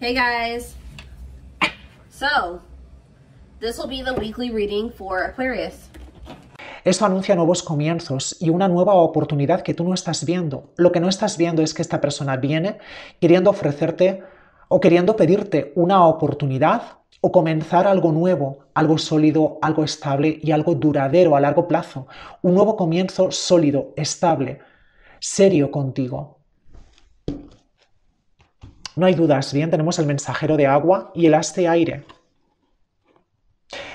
Hey guys. So, this will be the weekly for Aquarius. Esto anuncia nuevos comienzos y una nueva oportunidad que tú no estás viendo. Lo que no estás viendo es que esta persona viene queriendo ofrecerte o queriendo pedirte una oportunidad o comenzar algo nuevo, algo sólido, algo estable y algo duradero a largo plazo. Un nuevo comienzo sólido, estable, serio contigo. No hay dudas, bien, tenemos el mensajero de agua y el haz de aire.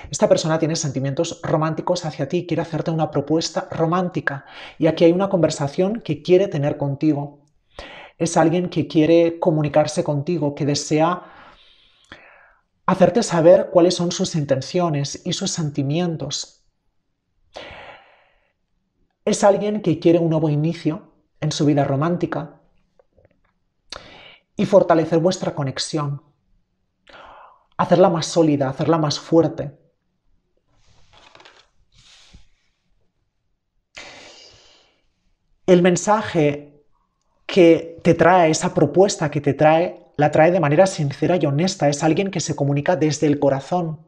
Esta persona tiene sentimientos románticos hacia ti, quiere hacerte una propuesta romántica y aquí hay una conversación que quiere tener contigo. Es alguien que quiere comunicarse contigo, que desea hacerte saber cuáles son sus intenciones y sus sentimientos. Es alguien que quiere un nuevo inicio en su vida romántica y fortalecer vuestra conexión, hacerla más sólida, hacerla más fuerte. El mensaje que te trae, esa propuesta que te trae, la trae de manera sincera y honesta. Es alguien que se comunica desde el corazón.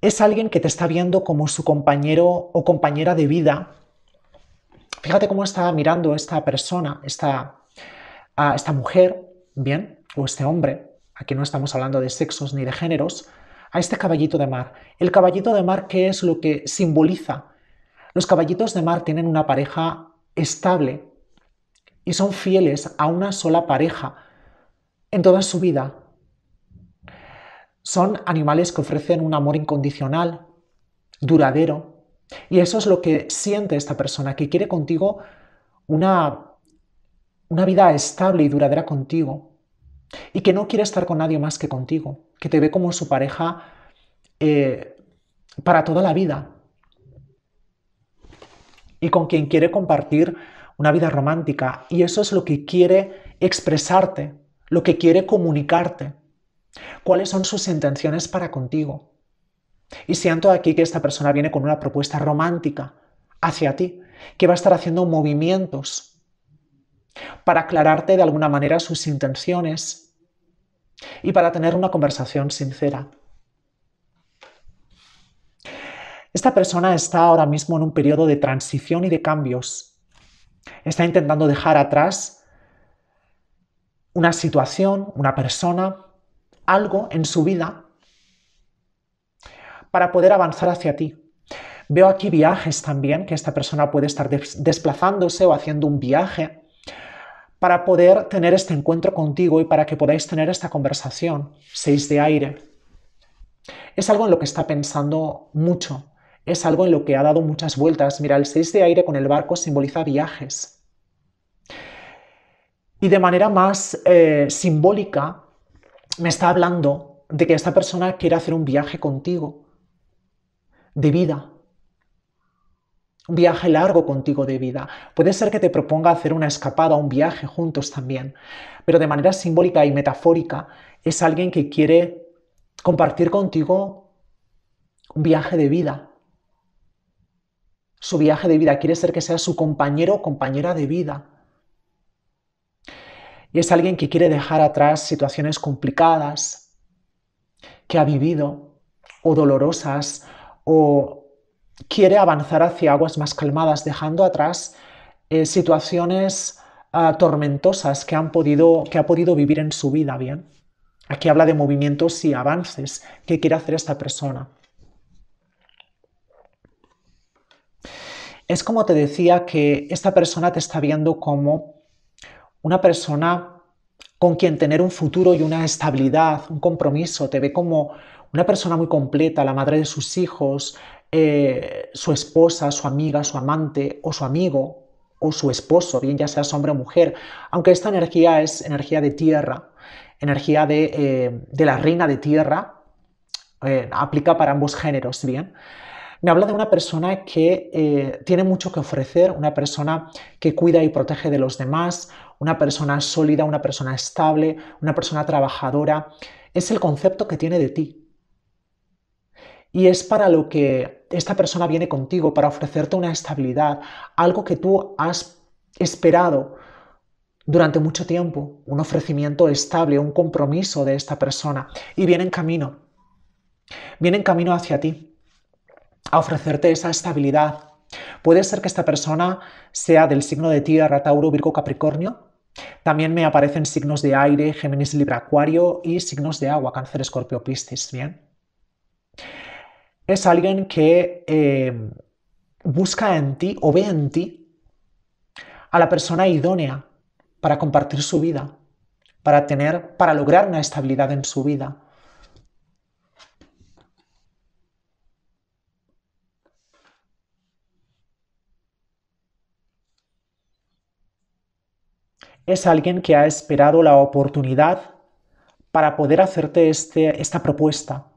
Es alguien que te está viendo como su compañero o compañera de vida. Fíjate cómo está mirando esta persona, esta a esta mujer, bien, o este hombre, aquí no estamos hablando de sexos ni de géneros, a este caballito de mar. El caballito de mar, ¿qué es lo que simboliza? Los caballitos de mar tienen una pareja estable y son fieles a una sola pareja en toda su vida. Son animales que ofrecen un amor incondicional, duradero, y eso es lo que siente esta persona, que quiere contigo una una vida estable y duradera contigo y que no quiere estar con nadie más que contigo, que te ve como su pareja eh, para toda la vida y con quien quiere compartir una vida romántica. Y eso es lo que quiere expresarte, lo que quiere comunicarte, cuáles son sus intenciones para contigo. Y siento aquí que esta persona viene con una propuesta romántica hacia ti, que va a estar haciendo movimientos para aclararte de alguna manera sus intenciones y para tener una conversación sincera. Esta persona está ahora mismo en un periodo de transición y de cambios. Está intentando dejar atrás una situación, una persona, algo en su vida para poder avanzar hacia ti. Veo aquí viajes también, que esta persona puede estar desplazándose o haciendo un viaje para poder tener este encuentro contigo y para que podáis tener esta conversación, seis de aire. Es algo en lo que está pensando mucho, es algo en lo que ha dado muchas vueltas. Mira, el seis de aire con el barco simboliza viajes. Y de manera más eh, simbólica, me está hablando de que esta persona quiere hacer un viaje contigo, de vida, un viaje largo contigo de vida. Puede ser que te proponga hacer una escapada, un viaje juntos también, pero de manera simbólica y metafórica es alguien que quiere compartir contigo un viaje de vida. Su viaje de vida quiere ser que sea su compañero o compañera de vida. Y es alguien que quiere dejar atrás situaciones complicadas que ha vivido o dolorosas o quiere avanzar hacia aguas más calmadas, dejando atrás eh, situaciones ah, tormentosas que, que ha podido vivir en su vida, ¿bien? Aquí habla de movimientos y avances que quiere hacer esta persona. Es como te decía que esta persona te está viendo como una persona con quien tener un futuro y una estabilidad, un compromiso, te ve como una persona muy completa, la madre de sus hijos, eh, su esposa, su amiga, su amante o su amigo o su esposo, bien ya seas hombre o mujer, aunque esta energía es energía de tierra, energía de, eh, la reina de tierra, eh, aplica para ambos géneros, bien. Me habla de una persona que tiene mucho que ofrecer, una persona que cuida y protege de los demás, una persona sólida, una persona estable, una persona trabajadora. Es el concepto que tiene de ti, y es para lo que esta persona viene contigo, para ofrecerte una estabilidad, algo que tú has esperado durante mucho tiempo, un ofrecimiento estable, un compromiso de esta persona. Y viene en camino, viene en camino hacia ti, a ofrecerte esa estabilidad. Puede ser que esta persona sea del signo de tierra, Tauro, Virgo, Capricornio, también me aparecen signos de aire, Géminis, Libra, Acuario y signos de agua, Cáncer, Escorpio, Piscis, ¿bien? es alguien que eh, busca en ti o ve en ti a la persona idónea para compartir su vida, para tener, para lograr una estabilidad en su vida. Es alguien que ha esperado la oportunidad para poder hacerte este, esta propuesta,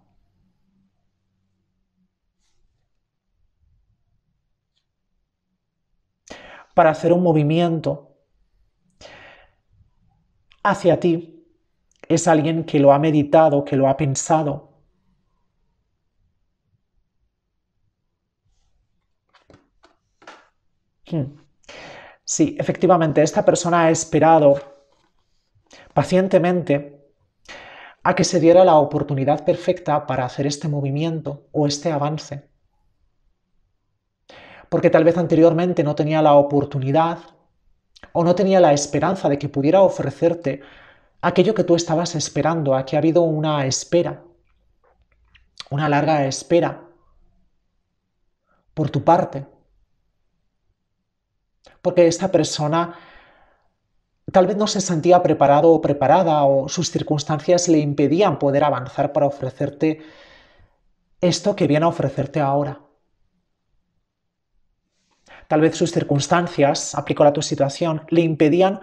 para hacer un movimiento hacia ti es alguien que lo ha meditado, que lo ha pensado. Hmm. Sí, efectivamente, esta persona ha esperado pacientemente a que se diera la oportunidad perfecta para hacer este movimiento o este avance porque tal vez anteriormente no tenía la oportunidad o no tenía la esperanza de que pudiera ofrecerte aquello que tú estabas esperando. Aquí ha habido una espera, una larga espera por tu parte. Porque esta persona tal vez no se sentía preparado o preparada o sus circunstancias le impedían poder avanzar para ofrecerte esto que viene a ofrecerte ahora tal vez sus circunstancias, aplicó a tu situación, le impedían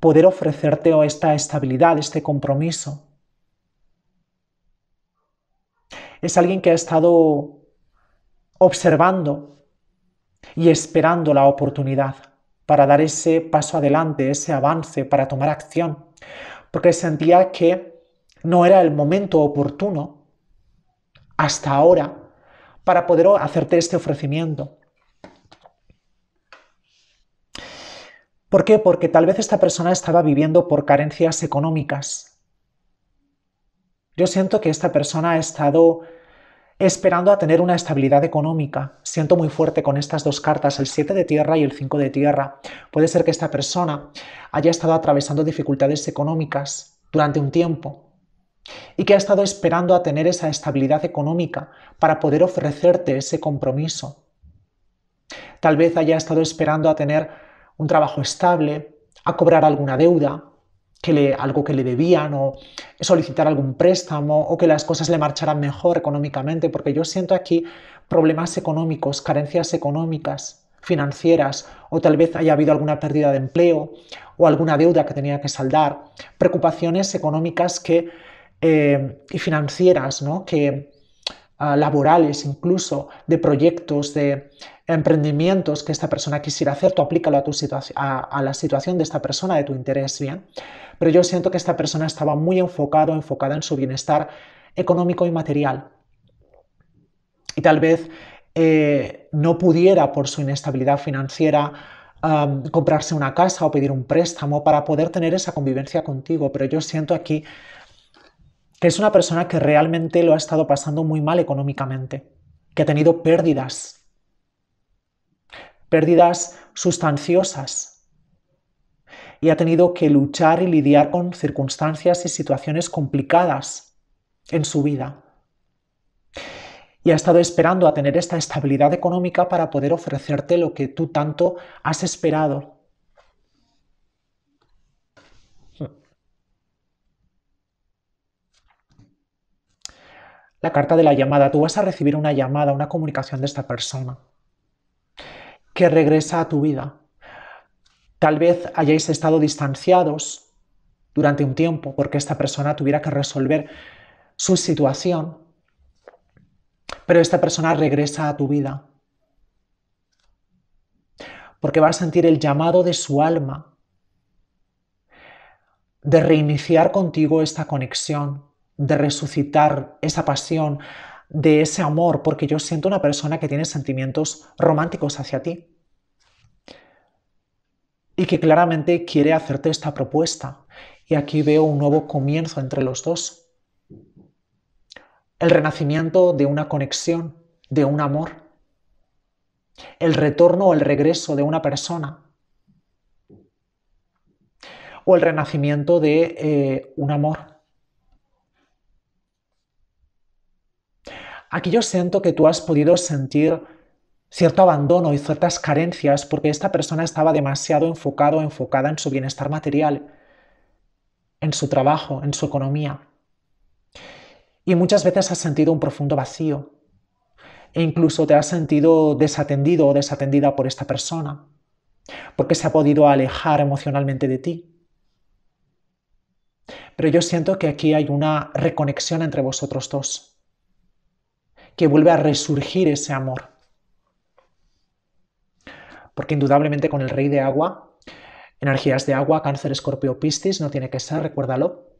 poder ofrecerte esta estabilidad, este compromiso. Es alguien que ha estado observando y esperando la oportunidad para dar ese paso adelante, ese avance, para tomar acción, porque sentía que no era el momento oportuno hasta ahora para poder hacerte este ofrecimiento. ¿Por qué? Porque tal vez esta persona estaba viviendo por carencias económicas. Yo siento que esta persona ha estado esperando a tener una estabilidad económica. Siento muy fuerte con estas dos cartas, el 7 de tierra y el 5 de tierra. Puede ser que esta persona haya estado atravesando dificultades económicas durante un tiempo y que ha estado esperando a tener esa estabilidad económica para poder ofrecerte ese compromiso. Tal vez haya estado esperando a tener un trabajo estable, a cobrar alguna deuda, que le, algo que le debían o solicitar algún préstamo o que las cosas le marcharan mejor económicamente, porque yo siento aquí problemas económicos, carencias económicas, financieras, o tal vez haya habido alguna pérdida de empleo o alguna deuda que tenía que saldar, preocupaciones económicas que, eh, y financieras ¿no? que Ah, laborales, incluso de proyectos, de emprendimientos que esta persona quisiera hacer, tú aplícalo a, tu situación a la situación de esta persona, de tu interés, ¿bien? Pero yo siento que esta persona estaba muy enfocado, enfocada en su bienestar económico y material. Y tal vez eh, no pudiera, por su inestabilidad financiera, comprarse una casa o pedir un préstamo para poder tener esa convivencia contigo. Pero yo siento aquí que es una persona que realmente lo ha estado pasando muy mal económicamente, que ha tenido pérdidas, pérdidas sustanciosas, y ha tenido que luchar y lidiar con circunstancias y situaciones complicadas en su vida. Y ha estado esperando a tener esta estabilidad económica para poder ofrecerte lo que tú tanto has esperado La carta de la llamada. Tú vas a recibir una llamada, una comunicación de esta persona que regresa a tu vida. Tal vez hayáis estado distanciados durante un tiempo porque esta persona tuviera que resolver su situación, pero esta persona regresa a tu vida porque va a sentir el llamado de su alma de reiniciar contigo esta conexión, de resucitar esa pasión, de ese amor, porque yo siento una persona que tiene sentimientos románticos hacia ti y que claramente quiere hacerte esta propuesta. Y aquí veo un nuevo comienzo entre los dos. El renacimiento de una conexión, de un amor. El retorno o el regreso de una persona. O el renacimiento de eh, un amor Aquí yo siento que tú has podido sentir cierto abandono y ciertas carencias porque esta persona estaba demasiado enfocado o enfocada en su bienestar material, en su trabajo, en su economía. Y muchas veces has sentido un profundo vacío e incluso te has sentido desatendido o desatendida por esta persona porque se ha podido alejar emocionalmente de ti. Pero yo siento que aquí hay una reconexión entre vosotros dos que vuelve a resurgir ese amor. Porque indudablemente con el rey de agua, energías de agua, cáncer, escorpio, piscis, no tiene que ser, recuérdalo.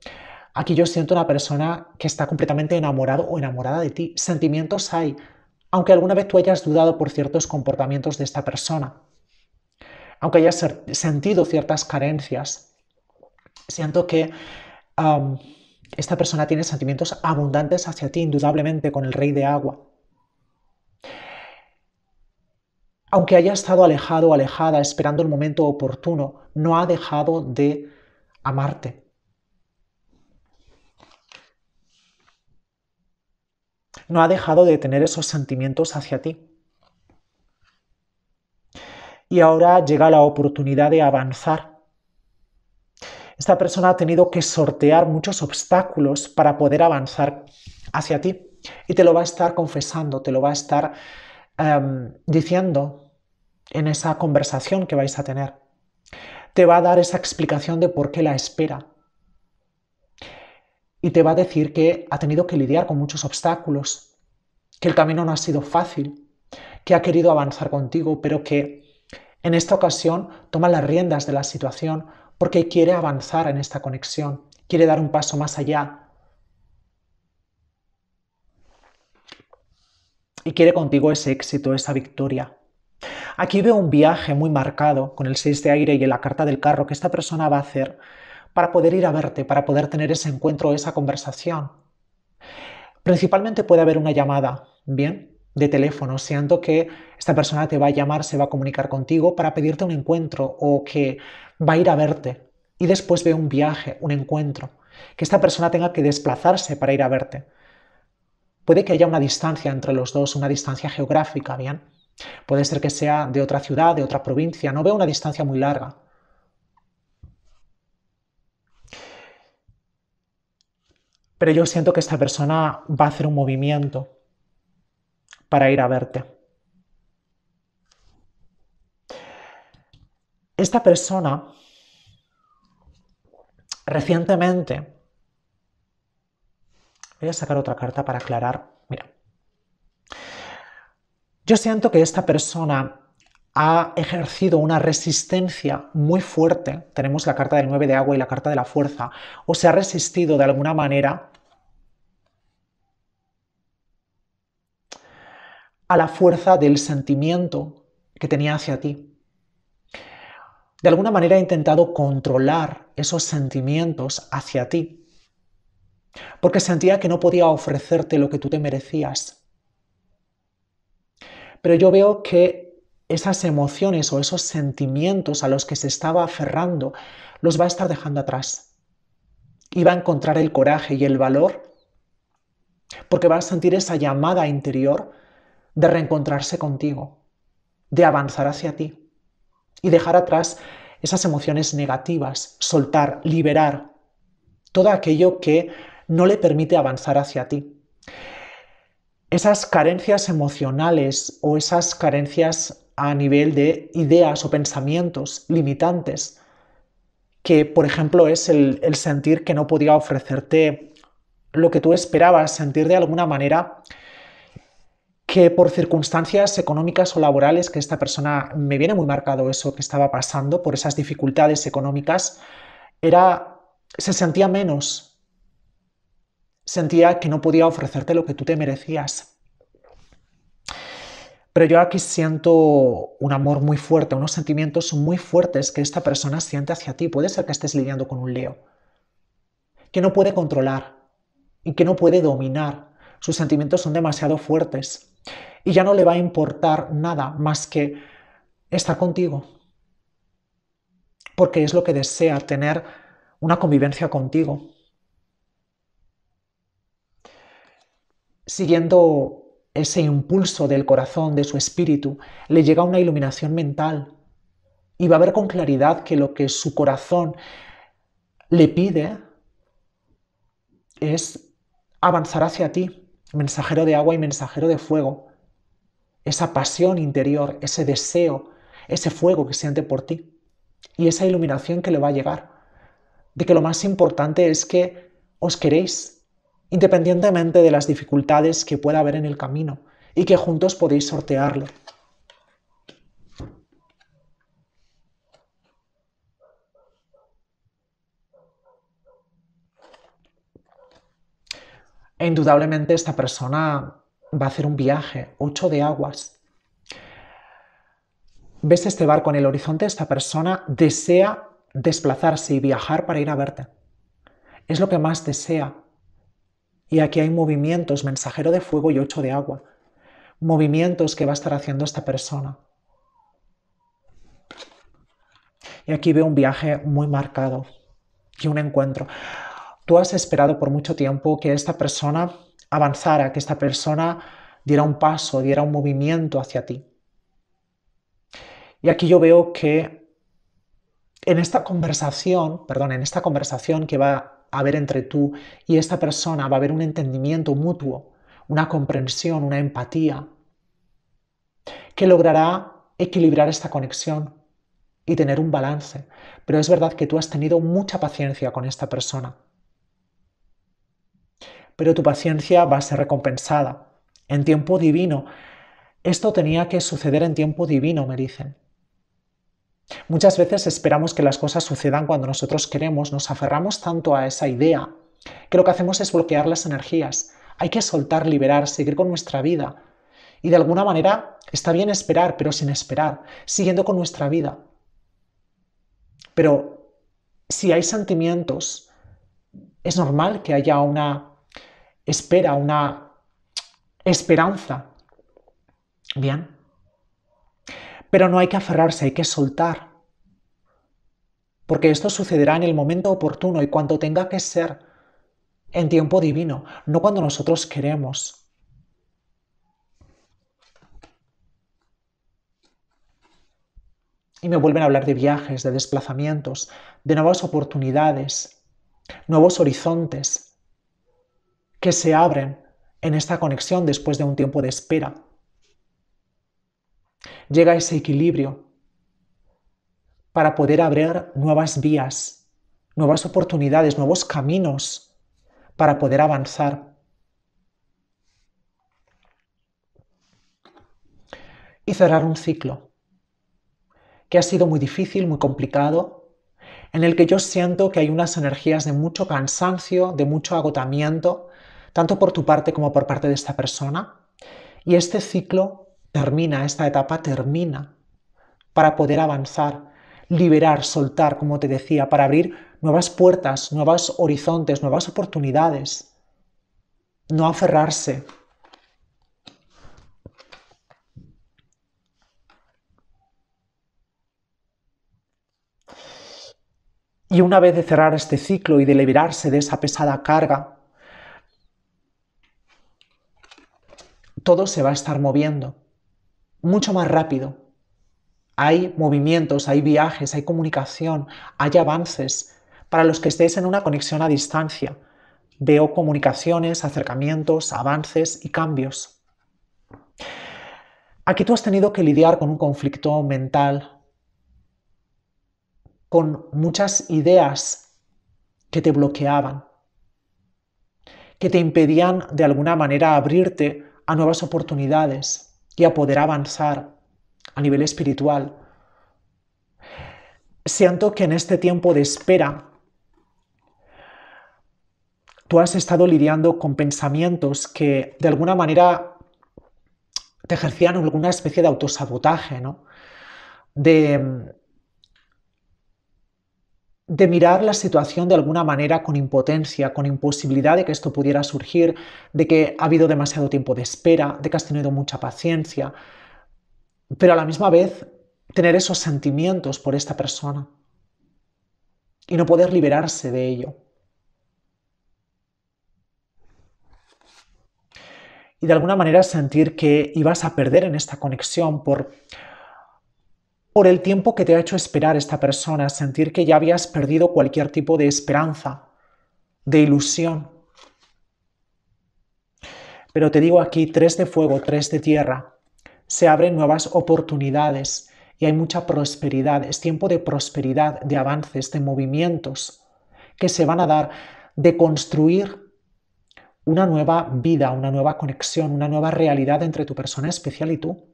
Aquí yo siento una persona que está completamente enamorado o enamorada de ti. Sentimientos hay, aunque alguna vez tú hayas dudado por ciertos comportamientos de esta persona, aunque hayas sentido ciertas carencias. Siento que esta persona tiene sentimientos abundantes hacia ti, indudablemente, con el rey de agua. Aunque haya estado alejado o alejada esperando el momento oportuno, no ha dejado de amarte. No ha dejado de tener esos sentimientos hacia ti. Y ahora llega la oportunidad de avanzar esta persona ha tenido que sortear muchos obstáculos para poder avanzar hacia ti. Y te lo va a estar confesando, te lo va a estar em, diciendo en esa conversación que vais a tener. Te va a dar esa explicación de por qué la espera. Y te va a decir que ha tenido que lidiar con muchos obstáculos, que el camino no ha sido fácil, que ha querido avanzar contigo, pero que en esta ocasión toma las riendas de la situación porque quiere avanzar en esta conexión, quiere dar un paso más allá y quiere contigo ese éxito, esa victoria. Aquí veo un viaje muy marcado con el 6 de aire y la carta del carro que esta persona va a hacer para poder ir a verte, para poder tener ese encuentro, esa conversación. Principalmente puede haber una llamada, ¿bien? de teléfono, siento que esta persona te va a llamar, se va a comunicar contigo para pedirte un encuentro o que va a ir a verte y después ve un viaje, un encuentro, que esta persona tenga que desplazarse para ir a verte. Puede que haya una distancia entre los dos, una distancia geográfica, ¿bien? Puede ser que sea de otra ciudad, de otra provincia, no veo una distancia muy larga. Pero yo siento que esta persona va a hacer un movimiento para ir a verte. Esta persona recientemente, voy a sacar otra carta para aclarar, mira, yo siento que esta persona ha ejercido una resistencia muy fuerte, tenemos la carta del 9 de agua y la carta de la fuerza, o se ha resistido de alguna manera a la fuerza del sentimiento que tenía hacia ti. De alguna manera he intentado controlar esos sentimientos hacia ti, porque sentía que no podía ofrecerte lo que tú te merecías. Pero yo veo que esas emociones o esos sentimientos a los que se estaba aferrando los va a estar dejando atrás. Y va a encontrar el coraje y el valor, porque va a sentir esa llamada interior de reencontrarse contigo, de avanzar hacia ti y dejar atrás esas emociones negativas, soltar, liberar todo aquello que no le permite avanzar hacia ti. Esas carencias emocionales o esas carencias a nivel de ideas o pensamientos limitantes, que por ejemplo es el, sentir que no podía ofrecerte lo que tú esperabas, sentir de alguna manera que por circunstancias económicas o laborales que esta persona me viene muy marcado eso que estaba pasando por esas dificultades económicas era se sentía menos sentía que no podía ofrecerte lo que tú te merecías pero yo aquí siento un amor muy fuerte unos sentimientos muy fuertes que esta persona siente hacia ti puede ser que estés lidiando con un leo que no puede controlar y que no puede dominar sus sentimientos son demasiado fuertes y ya no le va a importar nada más que estar contigo. Porque es lo que desea, tener una convivencia contigo. Siguiendo ese impulso del corazón, de su espíritu, le llega una iluminación mental y va a ver con claridad que lo que su corazón le pide es avanzar hacia ti, mensajero de agua y mensajero de fuego, esa pasión interior, ese deseo, ese fuego que siente por ti y esa iluminación que le va a llegar. De que lo más importante es que os queréis, independientemente de las dificultades que pueda haber en el camino y que juntos podéis sortearlo. E indudablemente esta persona va a hacer un viaje, ocho de aguas. Ves este barco en el horizonte, esta persona desea desplazarse y viajar para ir a verte. Es lo que más desea. Y aquí hay movimientos, mensajero de fuego y ocho de agua. Movimientos que va a estar haciendo esta persona. Y aquí veo un viaje muy marcado y un encuentro. Tú has esperado por mucho tiempo que esta persona avanzara, que esta persona diera un paso, diera un movimiento hacia ti. Y aquí yo veo que en esta conversación, perdón, en esta conversación que va a haber entre tú y esta persona va a haber un entendimiento mutuo, una comprensión, una empatía, que logrará equilibrar esta conexión y tener un balance. Pero es verdad que tú has tenido mucha paciencia con esta persona pero tu paciencia va a ser recompensada en tiempo divino. Esto tenía que suceder en tiempo divino, me dicen. Muchas veces esperamos que las cosas sucedan cuando nosotros queremos, nos aferramos tanto a esa idea, que lo que hacemos es bloquear las energías. Hay que soltar, liberar, seguir con nuestra vida. Y de alguna manera está bien esperar, pero sin esperar, siguiendo con nuestra vida. Pero si hay sentimientos, es normal que haya una espera, una esperanza. Bien. Pero no hay que aferrarse, hay que soltar. Porque esto sucederá en el momento oportuno y cuando tenga que ser, en tiempo divino, no cuando nosotros queremos. Y me vuelven a hablar de viajes, de desplazamientos, de nuevas oportunidades, nuevos horizontes, que se abren en esta conexión después de un tiempo de espera. Llega ese equilibrio para poder abrir nuevas vías, nuevas oportunidades, nuevos caminos para poder avanzar. Y cerrar un ciclo que ha sido muy difícil, muy complicado, en el que yo siento que hay unas energías de mucho cansancio, de mucho agotamiento, tanto por tu parte como por parte de esta persona. Y este ciclo termina, esta etapa termina para poder avanzar, liberar, soltar, como te decía, para abrir nuevas puertas, nuevos horizontes, nuevas oportunidades. No aferrarse. Y una vez de cerrar este ciclo y de liberarse de esa pesada carga, todo se va a estar moviendo mucho más rápido. Hay movimientos, hay viajes, hay comunicación, hay avances. Para los que estés en una conexión a distancia, veo comunicaciones, acercamientos, avances y cambios. Aquí tú has tenido que lidiar con un conflicto mental, con muchas ideas que te bloqueaban, que te impedían de alguna manera abrirte a nuevas oportunidades y a poder avanzar a nivel espiritual. Siento que en este tiempo de espera tú has estado lidiando con pensamientos que de alguna manera te ejercían alguna especie de autosabotaje, ¿no? De de mirar la situación de alguna manera con impotencia, con imposibilidad de que esto pudiera surgir, de que ha habido demasiado tiempo de espera, de que has tenido mucha paciencia, pero a la misma vez tener esos sentimientos por esta persona y no poder liberarse de ello. Y de alguna manera sentir que ibas a perder en esta conexión por por el tiempo que te ha hecho esperar esta persona, sentir que ya habías perdido cualquier tipo de esperanza, de ilusión. Pero te digo aquí, tres de fuego, tres de tierra, se abren nuevas oportunidades y hay mucha prosperidad. Es tiempo de prosperidad, de avances, de movimientos que se van a dar, de construir una nueva vida, una nueva conexión, una nueva realidad entre tu persona especial y tú.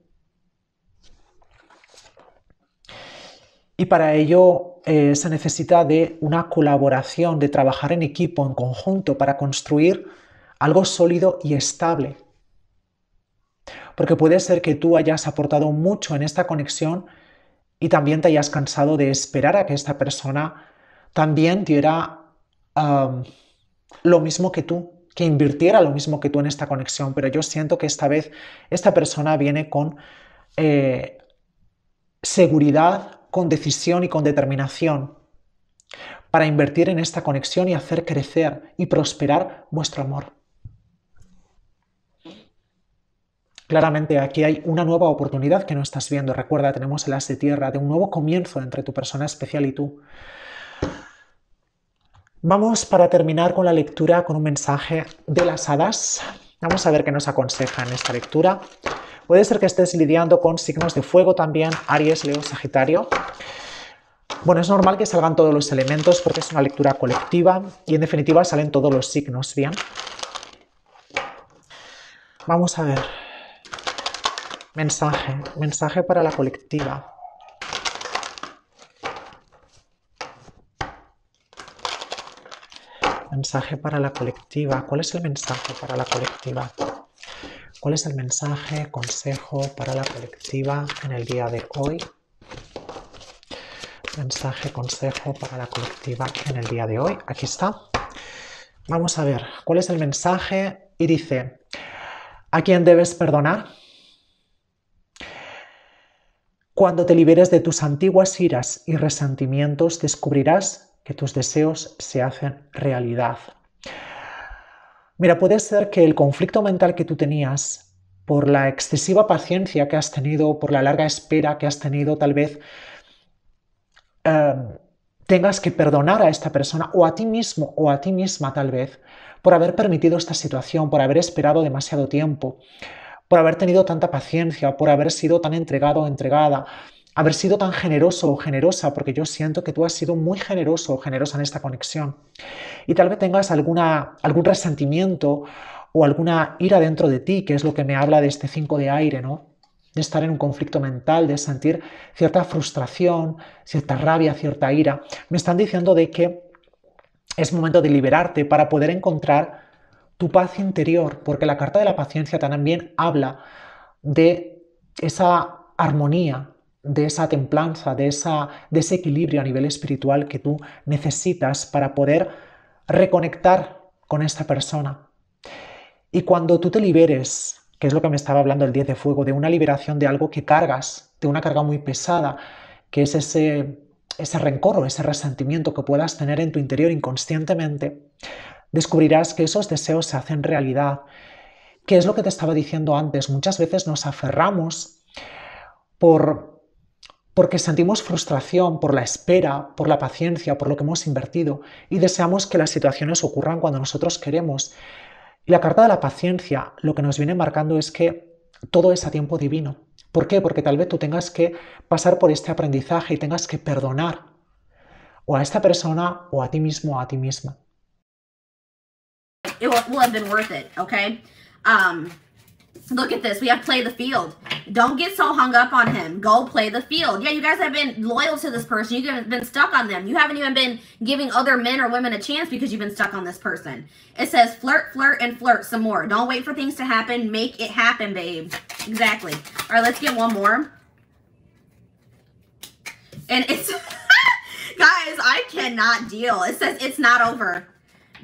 Y para ello eh, se necesita de una colaboración, de trabajar en equipo, en conjunto, para construir algo sólido y estable. Porque puede ser que tú hayas aportado mucho en esta conexión y también te hayas cansado de esperar a que esta persona también diera lo mismo que tú, que invirtiera lo mismo que tú en esta conexión. Pero yo siento que esta vez esta persona viene con eh, seguridad, con decisión y con determinación para invertir en esta conexión y hacer crecer y prosperar vuestro amor. Claramente aquí hay una nueva oportunidad que no estás viendo. Recuerda, tenemos el as de tierra de un nuevo comienzo entre tu persona especial y tú. Vamos para terminar con la lectura con un mensaje de las hadas. Vamos a ver qué nos aconseja en esta lectura. Puede ser que estés lidiando con signos de fuego también, Aries, Leo, Sagitario. Bueno, es normal que salgan todos los elementos porque es una lectura colectiva y en definitiva salen todos los signos, ¿bien? Vamos a ver. Mensaje, mensaje para la colectiva. Mensaje para la colectiva. ¿Cuál es el mensaje para la colectiva? ¿Cuál es el mensaje, consejo para la colectiva en el día de hoy? Mensaje, consejo para la colectiva en el día de hoy. Aquí está. Vamos a ver, ¿cuál es el mensaje? Y dice, ¿a quién debes perdonar? Cuando te liberes de tus antiguas iras y resentimientos, descubrirás que tus deseos se hacen realidad. Mira, puede ser que el conflicto mental que tú tenías por la excesiva paciencia que has tenido, por la larga espera que has tenido, tal vez em, tengas que perdonar a esta persona o a ti mismo o a ti misma tal vez por haber permitido esta situación, por haber esperado demasiado tiempo, por haber tenido tanta paciencia, por haber sido tan entregado o entregada haber sido tan generoso o generosa, porque yo siento que tú has sido muy generoso o generosa en esta conexión. Y tal vez tengas alguna, algún resentimiento o alguna ira dentro de ti, que es lo que me habla de este 5 de aire, ¿no? De estar en un conflicto mental, de sentir cierta frustración, cierta rabia, cierta ira. Me están diciendo de que es momento de liberarte para poder encontrar tu paz interior, porque la carta de la paciencia también habla de esa armonía de esa templanza, de, esa, ese equilibrio a nivel espiritual que tú necesitas para poder reconectar con esta persona. Y cuando tú te liberes, que es lo que me estaba hablando el 10 de fuego, de una liberación de algo que cargas, de una carga muy pesada, que es ese, ese rencor o ese resentimiento que puedas tener en tu interior inconscientemente, descubrirás que esos deseos se hacen realidad. ¿Qué es lo que te estaba diciendo antes, muchas veces nos aferramos por porque sentimos frustración por la espera, por la paciencia, por lo que hemos invertido y deseamos que las situaciones ocurran cuando nosotros queremos. Y la carta de la paciencia lo que nos viene marcando es que todo es a tiempo divino. ¿Por qué? Porque tal vez tú tengas que pasar por este aprendizaje y tengas que perdonar o a esta persona o a ti mismo o a ti misma. Look at this. We have play the field. Don't get so hung up on him. Go play the field. Yeah, you guys have been loyal to this person. You have been stuck on them. You haven't even been giving other men or women a chance because you've been stuck on this person. It says flirt, flirt, and flirt some more. Don't wait for things to happen. Make it happen, babe. Exactly. All right, let's get one more. And it's... guys, I cannot deal. It says it's not over.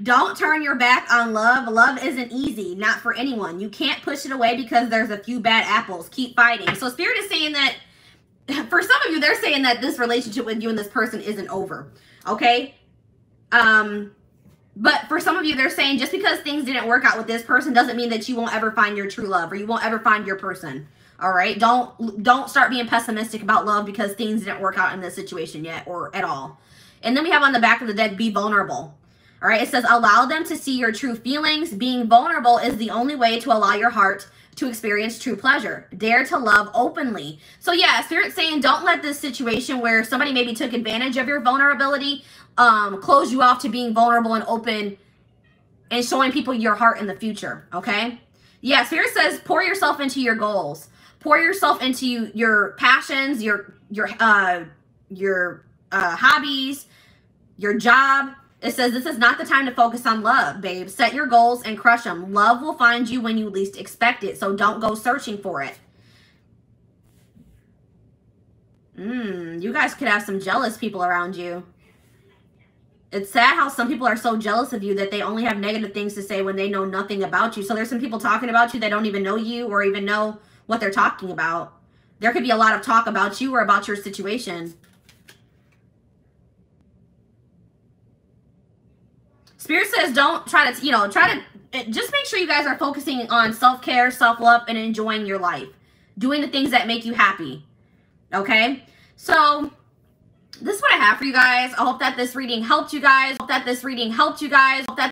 Don't turn your back on love. Love isn't easy, not for anyone. You can't push it away because there's a few bad apples. Keep fighting. So Spirit is saying that for some of you, they're saying that this relationship with you and this person isn't over. Okay. Um, but for some of you, they're saying just because things didn't work out with this person doesn't mean that you won't ever find your true love or you won't ever find your person. All right. Don't don't start being pessimistic about love because things didn't work out in this situation yet or at all. And then we have on the back of the deck, be vulnerable. All right, it says allow them to see your true feelings. Being vulnerable is the only way to allow your heart to experience true pleasure. Dare to love openly. So yeah, spirit saying don't let this situation where somebody maybe took advantage of your vulnerability um, close you off to being vulnerable and open and showing people your heart in the future, okay? Yeah, spirit says pour yourself into your goals. Pour yourself into your passions, your your uh your uh hobbies, your job, it says, This is not the time to focus on love, babe. Set your goals and crush them. Love will find you when you least expect it, so don't go searching for it. Mm, you guys could have some jealous people around you. It's sad how some people are so jealous of you that they only have negative things to say when they know nothing about you. So there's some people talking about you that don't even know you or even know what they're talking about. There could be a lot of talk about you or about your situation. Spirit says don't try to, you know, try to eh, just make sure you guys are focusing on self care, self love, and enjoying your life, doing the things that make you happy. Okay. So this is what I have for you guys. I hope that this reading helped you guys. I hope that this reading helped you guys. I hope that